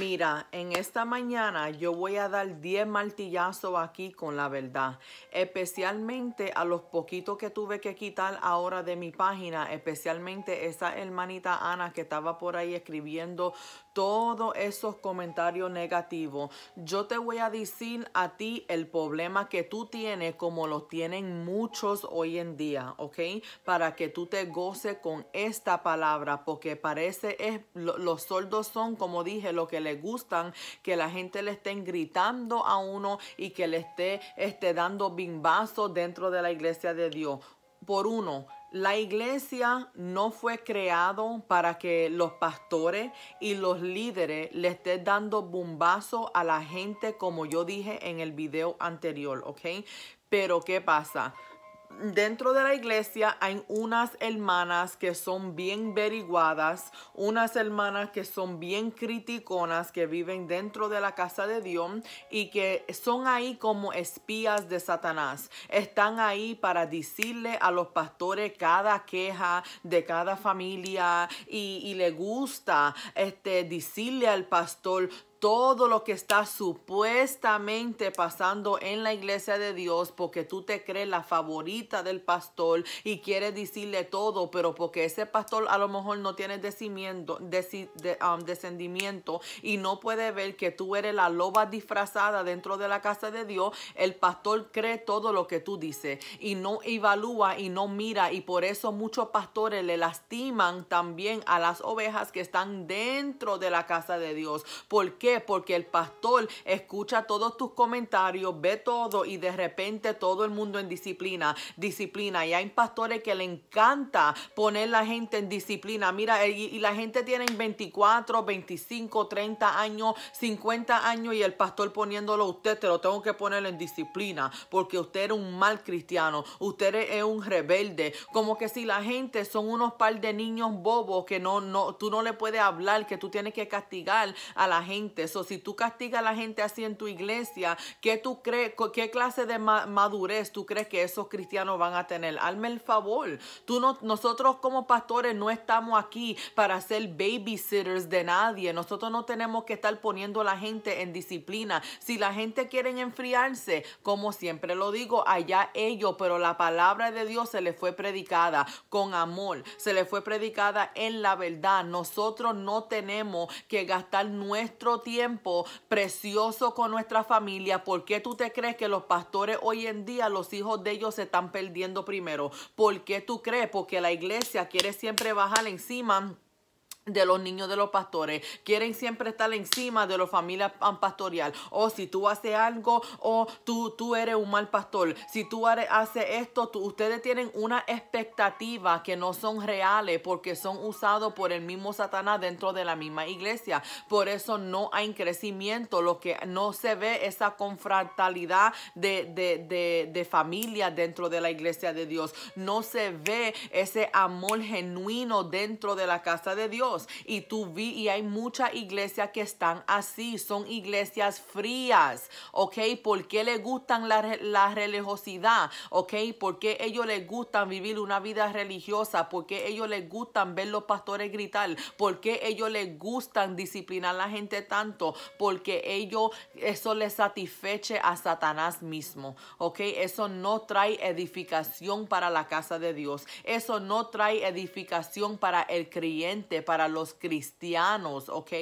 Mira, en esta mañana yo voy a dar 10 martillazos aquí con la verdad, especialmente a los poquitos que tuve que quitar ahora de mi página, especialmente esa hermanita Ana que estaba por ahí escribiendo todos esos comentarios negativos. Yo te voy a decir a ti el problema que tú tienes como lo tienen muchos hoy en día, ¿ok? Para que tú te goces con esta palabra, porque parece es, los soldos son, como dije, lo que le gustan, que la gente le estén gritando a uno y que le esté, esté dando bimbazo dentro de la iglesia de Dios. Por uno, la iglesia no fue creado para que los pastores y los líderes le estén dando bombazo a la gente como yo dije en el video anterior, ¿ok? Pero ¿qué pasa? dentro de la iglesia hay unas hermanas que son bien averiguadas, unas hermanas que son bien criticonas, que viven dentro de la casa de Dios y que son ahí como espías de Satanás. Están ahí para decirle a los pastores cada queja de cada familia y, le gusta este, decirle al pastor todo lo que está supuestamente pasando en la iglesia de Dios porque tú te crees la favorita del pastor y quieres decirle todo, pero porque ese pastor a lo mejor no tiene um, descendimiento y no puede ver que tú eres la loba disfrazada dentro de la casa de Dios, el pastor cree todo lo que tú dices y no evalúa y no mira y por eso muchos pastores le lastiman también a las ovejas que están dentro de la casa de Dios. porque porque el pastor escucha todos tus comentarios, ve todo y de repente todo el mundo en disciplina, disciplina. Y hay pastores que le encanta poner la gente en disciplina. Mira, eh, y, la gente tiene 24, 25, 30 años, 50 años y el pastor poniéndolo a usted, te lo tengo que poner en disciplina porque usted es un mal cristiano, usted es un rebelde. Como que si la gente son unos par de niños bobos que no, no, tú no le puedes hablar, que tú tienes que castigar a la gente si tú castigas a la gente así en tu iglesia, ¿qué, tú crees, qué clase de madurez tú crees que esos cristianos van a tener? Hazme el favor. Tú no, nosotros como pastores no estamos aquí para ser babysitters de nadie. Nosotros no tenemos que estar poniendo a la gente en disciplina. Si la gente quiere enfriarse, como siempre lo digo, allá ellos, pero la palabra de Dios se les fue predicada con amor, se les fue predicada en la verdad. Nosotros no tenemos que gastar nuestro tiempo tiempo precioso con nuestra familia, ¿por qué tú te crees que los pastores hoy en día, los hijos de ellos se están perdiendo primero? ¿Por qué tú crees? Porque la iglesia quiere siempre bajar encima de los niños de los pastores. Quieren siempre estar encima de la familia pastorial. O si tú haces algo, o tú, tú eres un mal pastor. Si tú haces esto, ustedes tienen una expectativa que no son reales porque son usados por el mismo Satanás dentro de la misma iglesia. Por eso no hay crecimiento. Lo que no se ve esa confrontalidad de familia dentro de la iglesia de Dios. No se ve ese amor genuino dentro de la casa de Dios. Y tú vi, y hay muchas iglesias que están así, son iglesias frías, ¿ok? ¿Por qué les gustan la, religiosidad? ¿Ok? ¿Por qué ellos les gustan vivir una vida religiosa? ¿Por qué ellos les gustan ver los pastores gritar? ¿Por qué ellos les gustan disciplinar a la gente tanto? Porque ellos, eso les satisfeche a Satanás mismo, ¿ok? Eso no trae edificación para la casa de Dios. Eso no trae edificación para el creyente, para los cristianos, ¿ok?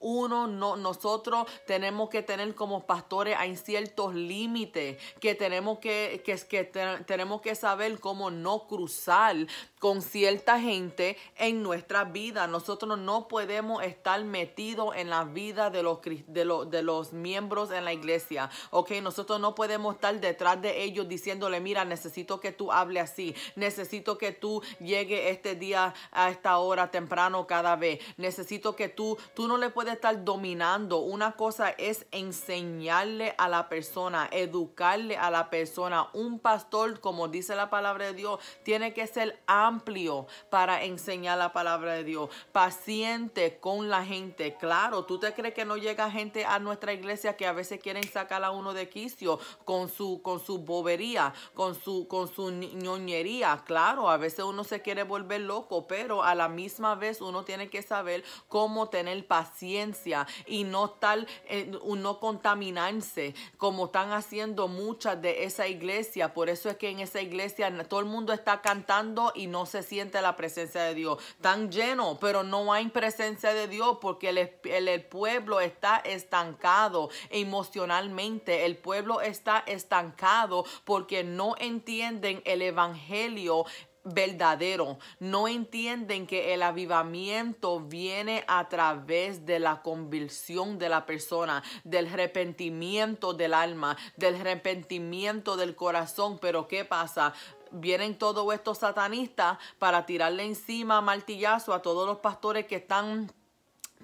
Uno, no, nosotros tenemos que tener como pastores, hay ciertos límites que tenemos que, que, que tenemos que saber cómo no cruzar con cierta gente en nuestra vida. Nosotros no podemos estar metidos en la vida de los, de, los miembros en la iglesia, ¿ok? Nosotros no podemos estar detrás de ellos diciéndole, mira, necesito que tú hable así, necesito que tú llegue este día a esta hora temprano cada vez. Necesito que tú, tú no le puedes estar dominando. Una cosa es enseñarle a la persona, educarle a la persona. Un pastor, como dice la palabra de Dios, tiene que ser amplio para enseñar la palabra de Dios. Paciente con la gente. Claro, tú te crees que no llega gente a nuestra iglesia que a veces quieren sacar a uno de quicio con su, con su bobería, con su, con su ñoñería. Claro, a veces uno se quiere volver loco, pero a la misma vez uno tiene tiene que saber cómo tener paciencia y no tal, eh, no contaminarse como están haciendo muchas de esa iglesia. Por eso es que en esa iglesia todo el mundo está cantando y no se siente la presencia de Dios. Tan lleno, pero no hay presencia de Dios porque el pueblo está estancado emocionalmente. El pueblo está estancado porque no entienden el evangelio verdadero. No entienden que el avivamiento viene a través de la convicción de la persona, del arrepentimiento del alma, del arrepentimiento del corazón. Pero ¿qué pasa? Vienen todos estos satanistas para tirarle encima martillazo a todos los pastores que están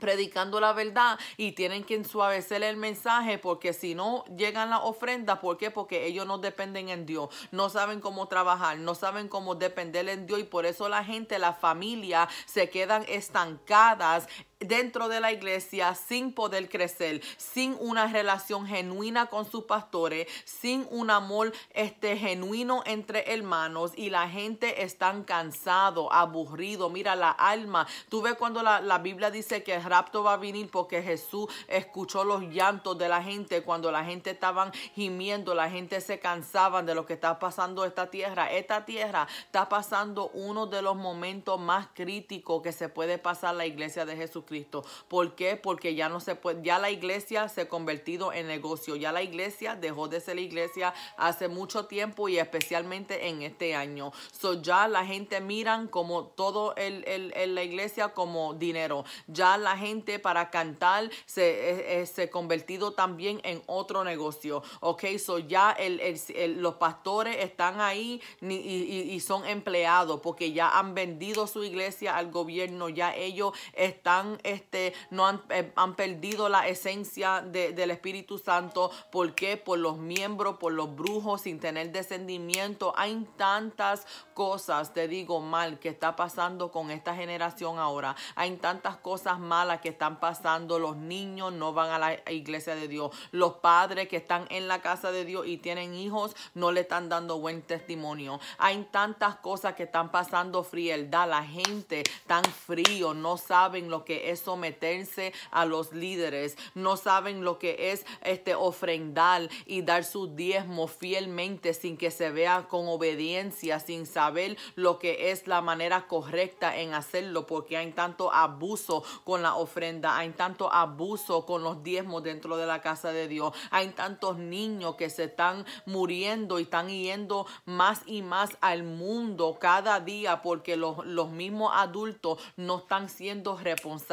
predicando la verdad y tienen que ensuavecer el mensaje porque si no llegan las ofrendas, ¿por qué? Porque ellos no dependen en Dios, no saben cómo trabajar, no saben cómo depender en Dios y por eso la gente, la familia se quedan estancadas dentro de la iglesia sin poder crecer, sin una relación genuina con sus pastores, sin un amor este genuino entre hermanos y la gente está cansado, aburrido, mira la alma. Tú ves cuando la, Biblia dice que el rapto va a venir porque Jesús escuchó los llantos de la gente cuando la gente estaban gimiendo, la gente se cansaban de lo que está pasando esta tierra. Esta tierra está pasando uno de los momentos más críticos que se puede pasar la iglesia de jesús Cristo. ¿Por qué? Porque ya no se puede, ya la iglesia se ha convertido en negocio. Ya la iglesia dejó de ser la iglesia hace mucho tiempo y especialmente en este año. So ya la gente miran como todo el, la iglesia como dinero. Ya la gente para cantar se, eh, eh, se ha convertido también en otro negocio. Ok, so ya el, los pastores están ahí y son empleados porque ya han vendido su iglesia al gobierno, ya ellos están este, no eh, han, perdido la esencia del Espíritu Santo. ¿Por qué? Por los miembros, por los brujos, sin tener descendimiento. Hay tantas cosas, te digo, mal que está pasando con esta generación ahora. Hay tantas cosas malas que están pasando. Los niños no van a la iglesia de Dios. Los padres que están en la casa de Dios y tienen hijos no le están dando buen testimonio. Hay tantas cosas que están pasando frialdad. La gente tan frío, no saben lo que es someterse a los líderes, no saben lo que es este ofrendar y dar su diezmo fielmente sin que se vea con obediencia, sin saber lo que es la manera correcta en hacerlo, porque hay tanto abuso con la ofrenda, hay tanto abuso con los diezmos dentro de la casa de Dios, hay tantos niños que se están muriendo y están yendo más y más al mundo cada día porque los mismos adultos no están siendo responsables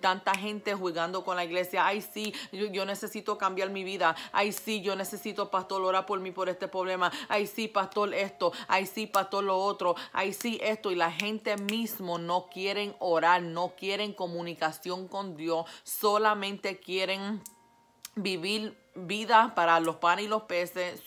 Tanta gente jugando con la iglesia. Ay, sí, yo, necesito cambiar mi vida. Ay, sí, yo necesito, pastor, orar por mí por este problema. Ay, sí, pastor, esto. Ay, sí, pastor, lo otro. Ay, sí, esto. Y la gente mismo no quieren orar, no quieren comunicación con Dios. Solamente quieren vivir vida para los panes y los peces,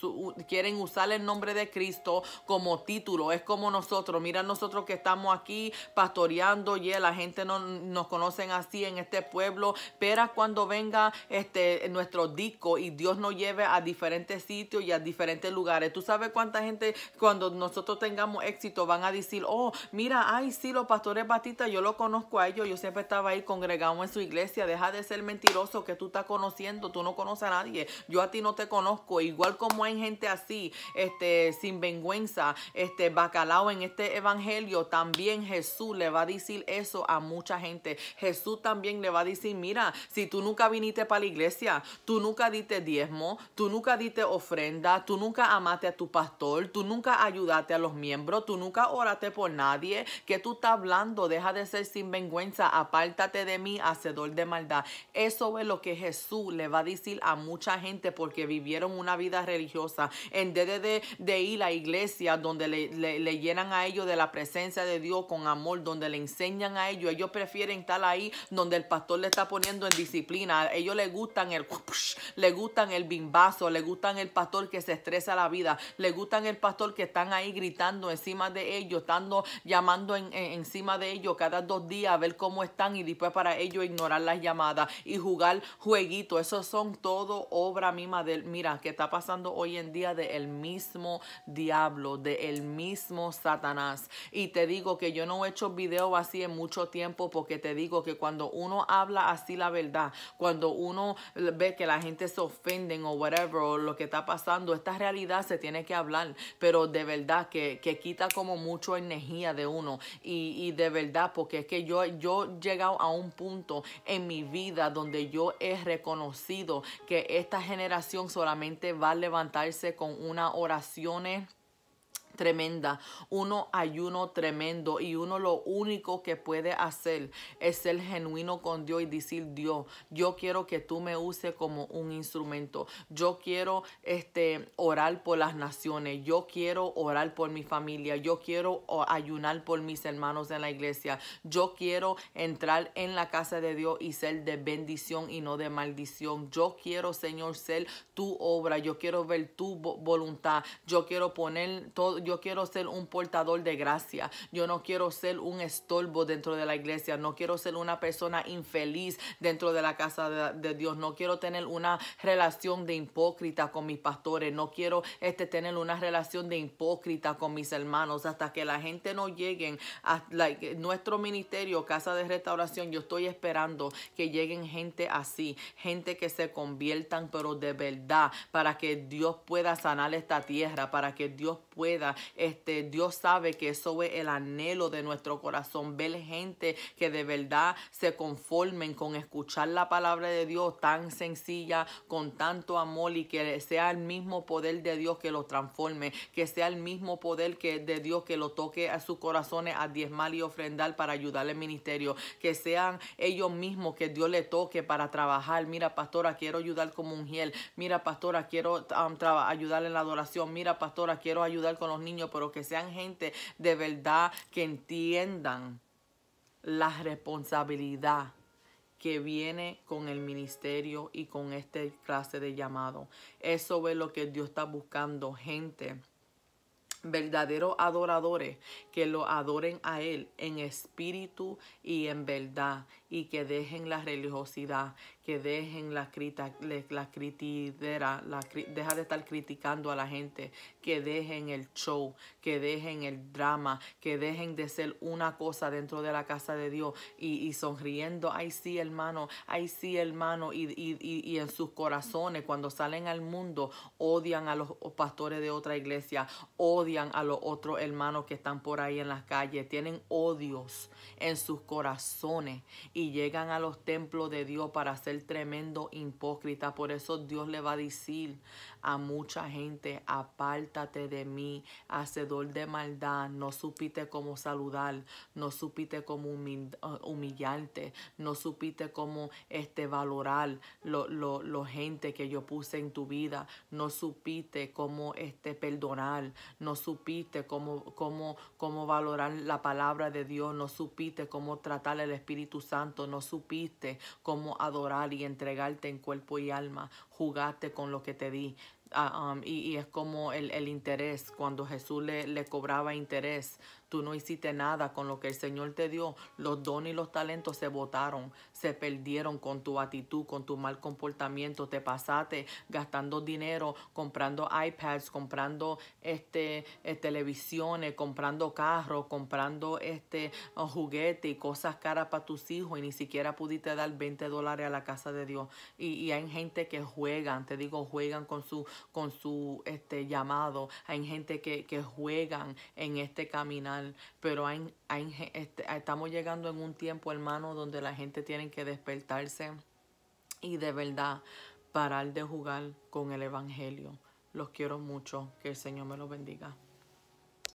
quieren usar el nombre de Cristo como título, es como nosotros, mira nosotros que estamos aquí pastoreando, y eh, la gente no, nos conocen así en este pueblo, pero cuando venga este, nuestro disco y Dios nos lleve a diferentes sitios y a diferentes lugares, tú sabes cuánta gente cuando nosotros tengamos éxito van a decir, oh, mira, ay, sí, los pastores batistas yo lo conozco a ellos, yo siempre estaba ahí congregado en su iglesia, deja de ser mentiroso que tú estás conociendo, tú no conoces a nadie yo a ti no te conozco. Igual como hay gente así, este, sin vengüenza, este, bacalao en este evangelio, también Jesús le va a decir eso a mucha gente. Jesús también le va a decir, mira, si tú nunca viniste para la iglesia, tú nunca diste diezmo, tú nunca diste ofrenda, tú nunca amaste a tu pastor, tú nunca ayudaste a los miembros, tú nunca oraste por nadie, que tú estás hablando, deja de ser sin vergüenza. apártate de mí, hacedor de maldad. Eso es lo que Jesús le va a decir a mucha gente porque vivieron una vida religiosa en vez de, ir a la iglesia donde le, llenan a ellos de la presencia de Dios con amor, donde le enseñan a ellos. Ellos prefieren estar ahí donde el pastor le está poniendo en disciplina. ellos les gustan el le gustan el bimbazo, le gustan el pastor que se estresa la vida, le gustan el pastor que están ahí gritando encima de ellos, estando llamando encima de ellos cada dos días a ver cómo están y después para ellos ignorar las llamadas y jugar jueguito. Esos son todo obra misma del, mira, que está pasando hoy en día del mismo diablo, del el mismo Satanás. Y te digo que yo no he hecho videos así en mucho tiempo porque te digo que cuando uno habla así la verdad, cuando uno ve que la gente se ofenden o whatever, o lo que está pasando, esta realidad se tiene que hablar, pero de verdad que, quita como mucho energía de uno. Y, de verdad, porque es que yo, yo he llegado a un punto en mi vida donde yo he reconocido que es esta generación solamente va a levantarse con unas oraciones tremenda, uno ayuno tremendo y uno lo único que puede hacer es ser genuino con Dios y decir Dios, yo quiero que tú me uses como un instrumento, yo quiero este orar por las naciones, yo quiero orar por mi familia, yo quiero ayunar por mis hermanos en la iglesia, yo quiero entrar en la casa de Dios y ser de bendición y no de maldición, yo quiero Señor ser tu obra, yo quiero ver tu voluntad, yo quiero poner todo yo quiero ser un portador de gracia. Yo no quiero ser un estorbo dentro de la iglesia. No quiero ser una persona infeliz dentro de la casa de, Dios. No quiero tener una relación de hipócrita con mis pastores. No quiero este, tener una relación de hipócrita con mis hermanos. Hasta que la gente no llegue a nuestro ministerio, Casa de Restauración, yo estoy esperando que lleguen gente así, gente que se conviertan, pero de verdad, para que Dios pueda sanar esta tierra, para que Dios pueda este, Dios sabe que eso es el anhelo de nuestro corazón, ver gente que de verdad se conformen con escuchar la palabra de Dios tan sencilla, con tanto amor y que sea el mismo poder de Dios que los transforme, que sea el mismo poder que de Dios que lo toque a sus corazones a diezmar y ofrendar para ayudar al ministerio, que sean ellos mismos que Dios le toque para trabajar. Mira, pastora, quiero ayudar como un hiel. Mira, pastora, quiero ayudarle ayudar en la adoración. Mira, pastora, quiero ayudar con los niños, pero que sean gente de verdad que entiendan la responsabilidad que viene con el ministerio y con esta clase de llamado. Eso es lo que Dios está buscando, gente verdaderos adoradores que lo adoren a Él en espíritu y en verdad y que dejen la religiosidad, que dejen la, crita, la critidera, deja de estar criticando a la gente, que dejen el show, que dejen el drama, que dejen de ser una cosa dentro de la casa de Dios y, sonriendo, ay sí hermano, ay sí hermano, y, y, en sus corazones cuando salen al mundo odian a los pastores de otra iglesia, odian a los otros hermanos que están por ahí en las calles, tienen odios en sus corazones y y llegan a los templos de Dios para ser tremendo hipócrita. Por eso Dios le va a decir a mucha gente, apártate de mí, hacedor de maldad, no supiste cómo saludar, no supiste cómo uh, humillarte, no supiste cómo este, valorar lo, gente que yo puse en tu vida, no supiste cómo este, perdonar, no supiste cómo, cómo, cómo valorar la palabra de Dios, no supiste cómo tratar el Espíritu Santo no supiste cómo adorar y entregarte en cuerpo y alma, jugaste con lo que te di, Ah, um, y, es como el, interés, cuando Jesús le, le, cobraba interés, tú no hiciste nada con lo que el Señor te dio, los dones y los talentos se botaron, se perdieron con tu actitud, con tu mal comportamiento, te pasaste gastando dinero, comprando iPads, comprando este, eh, televisiones, comprando carros, comprando este eh, y cosas caras para tus hijos y ni siquiera pudiste dar 20 dólares a la casa de Dios. Y, y hay gente que juegan, te digo, juegan con su con su este, llamado. Hay gente que, que juegan en este caminar, pero hay, hay, este, estamos llegando en un tiempo, hermano, donde la gente tiene que despertarse y de verdad parar de jugar con el Evangelio. Los quiero mucho. Que el Señor me los bendiga.